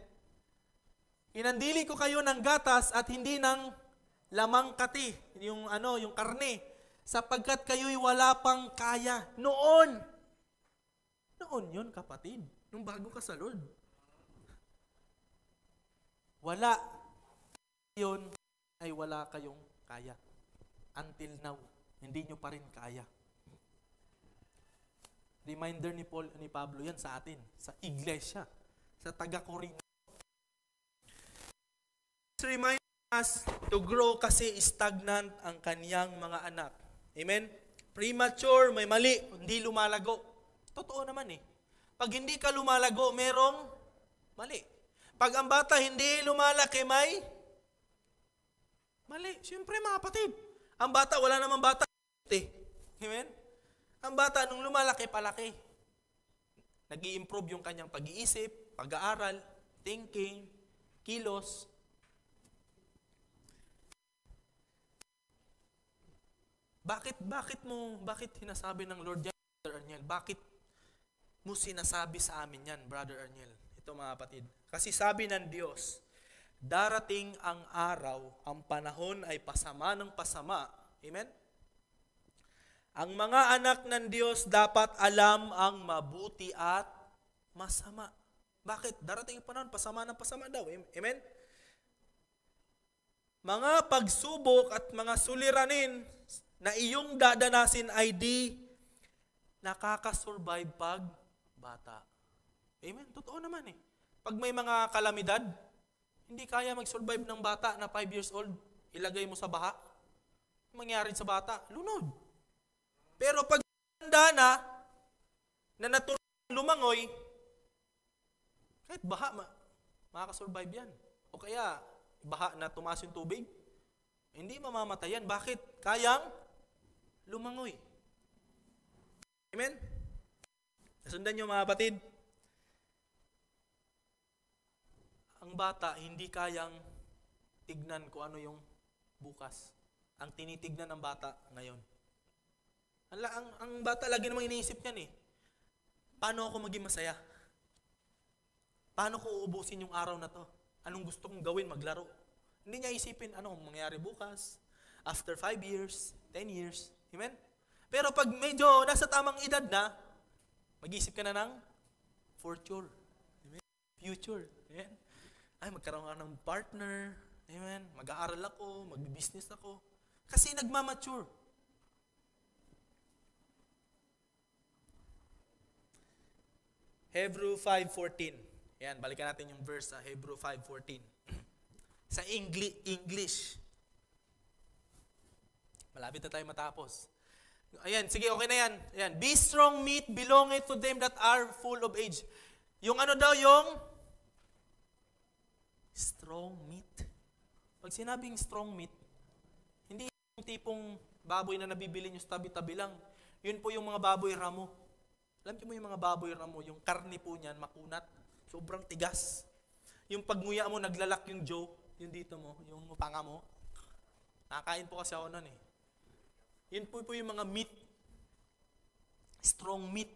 Inandili ko kayo ng gatas at hindi ng lamang kati, yung ano, yung karne, sapagkat kayo'y wala pang kaya noon. Noon yun, kapatid, nung bago ka sa Lord. Wala. Yun ay wala kayong kaya. Until now, hindi nyo pa rin kaya. Reminder ni Paul ni Pablo yan sa atin, sa iglesia, sa taga-Corinto. Reminder us to grow kasi stagnant ang kaniyang mga anak. Amen? Premature, may mali, hindi lumalago. Totoo naman eh. Pag hindi ka lumalago, merong mali. Pag ang bata hindi lumalaki, may mali. Siyempre mga kapatid, ang bata, wala namang bata. Eh. Amen? Ang bata, nung lumalaki, palaki. nag improve yung kanyang pag-iisip, pag-aaral, thinking, kilos, Bakit, bakit mo, bakit hinasabi ng Lord yan, Brother Arniel? Bakit mo sinasabi sa amin yan, Brother Arniel? Ito mga kapatid. Kasi sabi ng Diyos, darating ang araw, ang panahon ay pasama ng pasama. Amen? Ang mga anak ng Diyos dapat alam ang mabuti at masama. Bakit? Darating ang panahon, pasama ng pasama daw. Amen? Mga pagsubok at mga suliranin na iyong dadanasin ay di nakakasurvive pag bata. Amen? Totoo naman eh. Pag may mga kalamidad, hindi kaya mag-survive ng bata na 5 years old, ilagay mo sa baha. Mangyari sa bata, lunod. Pero pag tanda na, na natural lumangoy, kahit baha, ma makakasurvive yan. O kaya, baha na tumaas yung tubig, hindi mamamatay yan. Bakit? Kayang lumangoy. Amen? Nasundan niyo mga kapatid? Ang bata hindi kayang tignan kung ano yung bukas. Ang tinitignan ng bata ngayon. Ang, ang, ang bata lagi namang iniisip niyan eh. Paano ako maging masaya? Paano ko uubusin yung araw na to? Anong gusto kong gawin? Maglaro. Hindi niya isipin ano mangyayari bukas, after 5 years, 10 years. Amen? Pero pag medyo nasa tamang edad na, mag-isip ka na ng future. Amen? Future. Amen? Ay, magkaroon ka ng partner. Amen? Mag-aaral ako, mag-business ako. Kasi nagmamature. Hebrew 5.14. Yan, balikan natin yung verse sa Hebrew 5.14. sa Engli- English, Malapit na tayo matapos. Ayan, sige, okay na yan. Ayan, be strong meat belonging to them that are full of age. Yung ano daw, yung strong meat. Pag sinabing strong meat, hindi yung tipong baboy na nabibili nyo tabi-tabi lang. Yun po yung mga baboy ramo. Alam niyo mo yung mga baboy ramo, yung karne po niyan, makunat, sobrang tigas. Yung pagnguya mo, naglalak yung jaw, yung dito mo, yung panga mo. Nakakain po kasi ako nun eh. Yan po po yung mga meat. Strong meat.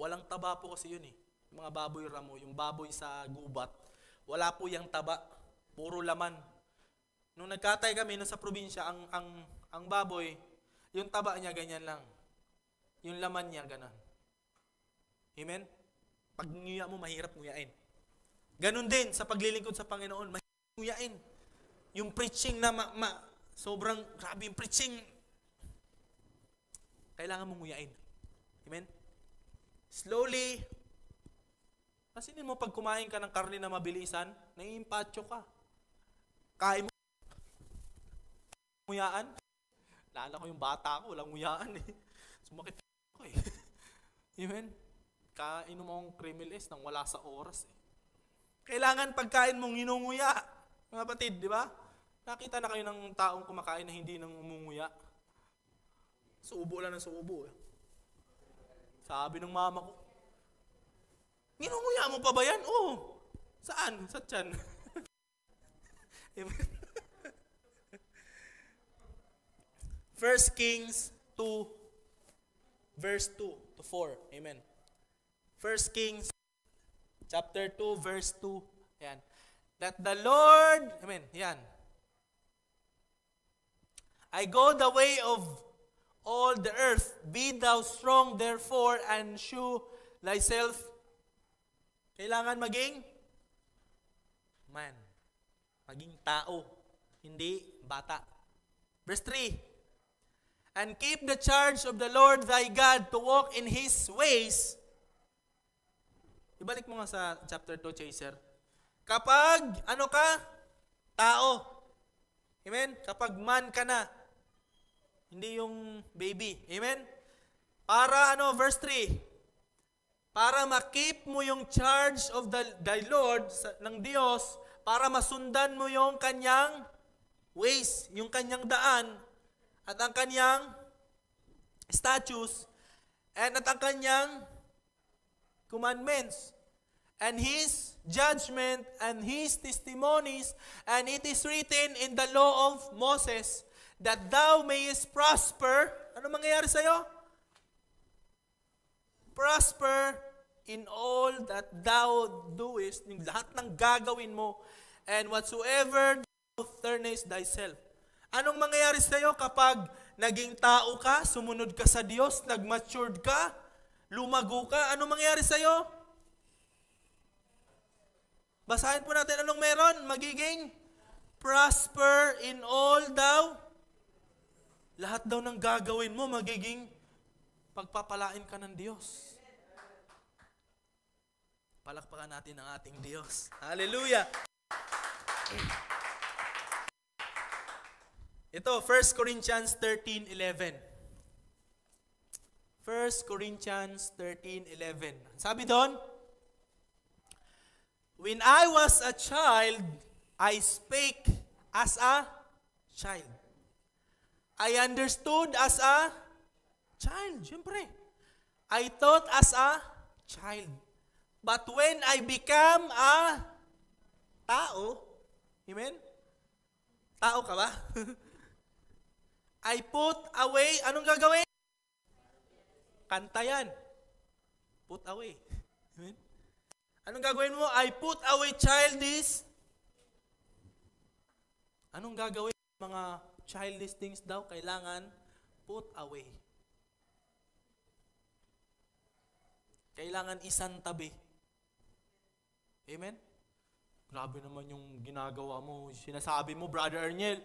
Walang taba po kasi yun eh. Yung mga baboy ramo, yung baboy sa gubat. Wala po yung taba. Puro laman. Nung nagkatay kami nung sa probinsya, ang, ang, ang baboy, yung taba niya ganyan lang. Yung laman niya ganun. Amen? Pag nguya mo, mahirap nguyain. Ganun din sa paglilingkod sa Panginoon, mahirap nguyain. Yung preaching na ma, ma, sobrang grabe yung preaching, kailangan mong nguyain. Amen? Slowly, pasinin mo pag kumain ka ng karne na mabilisan, naiimpatyo ka. Kain mo. Nguyaan. Lala ko yung bata ko, walang nguyaan eh. Sumakit ako eh. Amen? Kainom akong krimeles nang wala sa oras eh. Kailangan pagkain mong inunguya. Mga batid, di ba? Nakita na kayo ng taong kumakain na hindi nang umunguya. Subo lang ng subo. Eh. Sabi ng mama ko, Ginunguya mo pa ba yan? Oo. Saan? Sa tiyan. First Kings 2 verse 2 to 4. Amen. First Kings chapter 2 verse 2. Ayan. That the Lord, amen, yan. I go the way of all the earth. Be thou strong therefore and shew thyself. Kailangan maging man. Maging tao. Hindi bata. Verse 3. And keep the charge of the Lord thy God to walk in His ways. Ibalik mo nga sa chapter 2, Chaser. Kapag, ano ka? Tao. Amen? Kapag man ka na, hindi yung baby. Amen? Para ano, verse 3. Para makip mo yung charge of the, the Lord sa, ng Diyos, para masundan mo yung kanyang ways, yung kanyang daan, at ang kanyang statutes, and at ang kanyang commandments, and his judgment, and his testimonies, and it is written in the law of Moses, that thou mayest prosper, ano mangyayari sa iyo? Prosper in all that thou doest, yung lahat ng gagawin mo, and whatsoever thou turnest thyself. Anong mangyayari sa iyo kapag naging tao ka, sumunod ka sa Diyos, nagmatured ka, lumago ka, anong mangyayari sa iyo? Basahin po natin anong meron. Magiging prosper in all thou lahat daw ng gagawin mo, magiging pagpapalain ka ng Diyos. Palakpakan natin ang ating Diyos. Hallelujah! Ito, 1 Corinthians 13.11. 1 Corinthians 13.11. Sabi doon, When I was a child, I spake as a child. I understood as a child. Siyempre. I thought as a child. But when I become a tao, amen? Tao ka ba? I put away, anong gagawin? Kanta yan. Put away. Amen? Anong gagawin mo? I put away childish. Anong gagawin mga childish things daw kailangan put away. Kailangan isang tabi. Amen? Grabe naman yung ginagawa mo, sinasabi mo, Brother Arniel.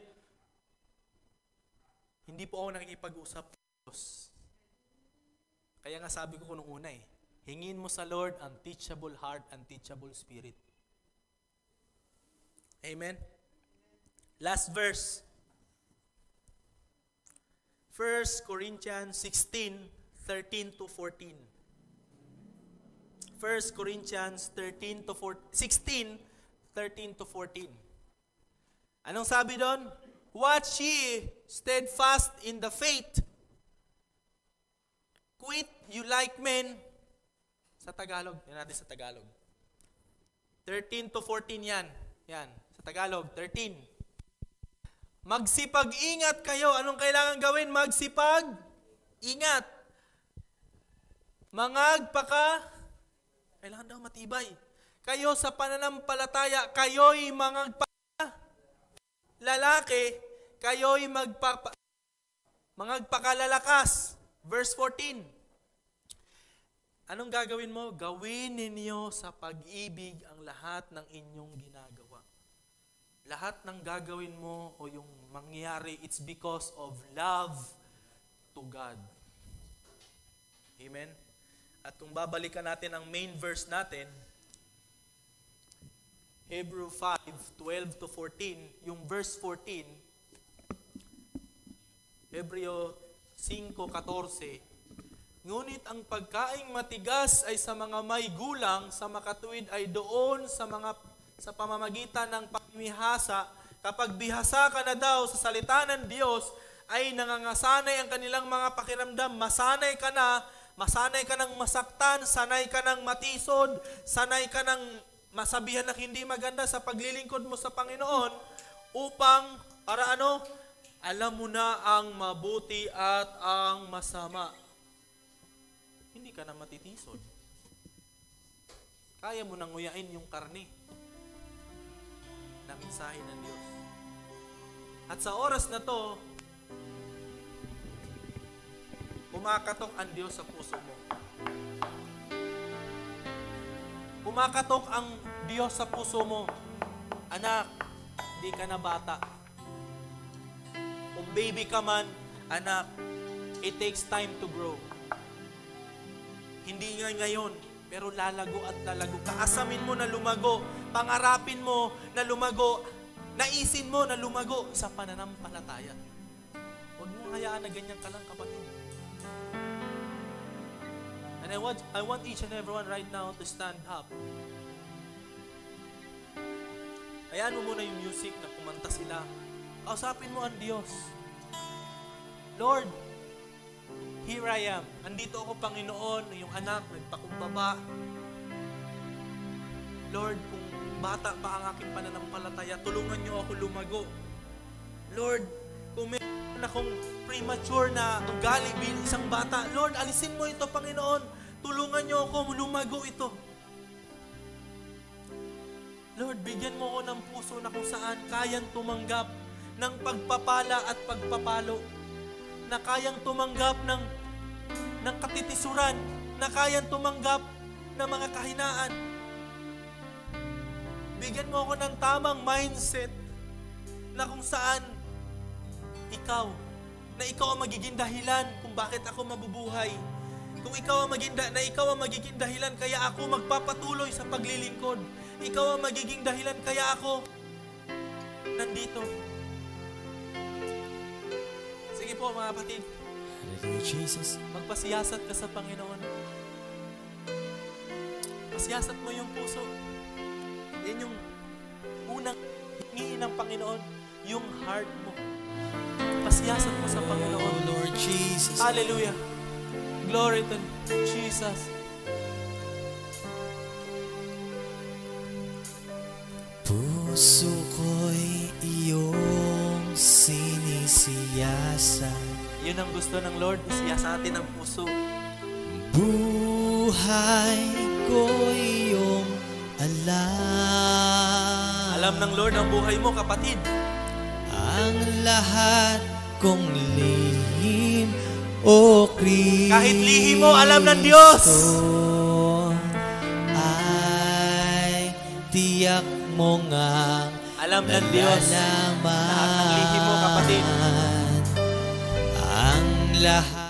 Hindi po ako nakikipag-usap Diyos. Kaya nga sabi ko nung una eh, hingin mo sa Lord ang teachable heart and teachable spirit. Amen? Last verse. 1 Corinthians 16, 13 to 14. 1 Corinthians 13 to 14, 16, 13 to 14. Anong sabi doon? Watch ye, steadfast in the faith. Quit you like men. Sa Tagalog, yan natin sa Tagalog. 13 to 14 yan. Yan, sa Tagalog, 13. Magsipag-ingat kayo. Anong kailangan gawin? Magsipag-ingat. Mangagpaka. Kailangan daw matibay. Kayo sa pananampalataya, kayo'y mangagpaka. Lalaki, kayo'y magpapa mangagpakalalakas. Verse 14. Anong gagawin mo? Gawin ninyo sa pag-ibig ang lahat ng inyong ginagawa lahat ng gagawin mo o yung mangyari, it's because of love to God. Amen? At kung babalikan natin ang main verse natin, Hebrew 5, 12 to 14, yung verse 14, Hebreo 5, 14, Ngunit ang pagkaing matigas ay sa mga may gulang, sa makatuwid ay doon sa mga sa pamamagitan ng pamimihasa, kapag bihasa ka na daw sa salita ng Diyos, ay nangangasanay ang kanilang mga pakiramdam, masanay ka na, masanay ka ng masaktan, sanay ka ng matisod, sanay ka ng masabihan na hindi maganda sa paglilingkod mo sa Panginoon upang, para ano, alam mo na ang mabuti at ang masama. Hindi ka na matitisod. Kaya mo nang nguyain yung karni na mensahe ng Diyos. At sa oras na to, umakatok ang Diyos sa puso mo. Umakatok ang Diyos sa puso mo. Anak, hindi ka na bata. Kung baby ka man, anak, it takes time to grow. Hindi nga ngayon pero lalago at lalago ka. Asamin mo na lumago, pangarapin mo na lumago, naisin mo na lumago sa pananampalataya. Huwag mo hayaan na ganyan ka lang, kapatid. And I want, I want each and everyone right now to stand up. Ayan mo muna yung music na kumanta sila. Kausapin mo ang Diyos. Lord, Here I am. Andito ako, Panginoon, yung anak, nagpakumbaba. Lord, kung bata pa ang aking pananampalataya, tulungan niyo ako lumago. Lord, kung na akong premature na ugali bilang isang bata, Lord, alisin mo ito, Panginoon. Tulungan niyo ako lumago ito. Lord, bigyan mo ako ng puso na kung saan kayang tumanggap ng pagpapala at pagpapalo. Na kayang tumanggap ng ng katitisuran na kayang tumanggap ng mga kahinaan. Bigyan mo ako ng tamang mindset na kung saan ikaw, na ikaw ang magiging dahilan kung bakit ako mabubuhay. Kung ikaw ang magiging, na ikaw ang magiging dahilan kaya ako magpapatuloy sa paglilingkod. Ikaw ang magiging dahilan kaya ako nandito. Sige po mga kapatid, Hallelujah, Jesus. Magpasiyasat ka sa Panginoon. Pasiyasat mo yung puso. Yan yung unang hingi ng Panginoon, yung heart mo. Pasiyasat mo sa Panginoon. Oh, Lord Jesus. Hallelujah. Glory to Jesus. Puso ko'y iyong sinisiyasat yun ang gusto ng Lord, siya sa atin ang puso. Buhay ko iyong alam. Alam ng Lord ang buhay mo, kapatid. Ang lahat kong lihim, O Kristo. Kahit lihim mo, alam ng Diyos. Ay tiyak mo nga alam ng Diyos. Alam ng lihim mo, kapatid. لها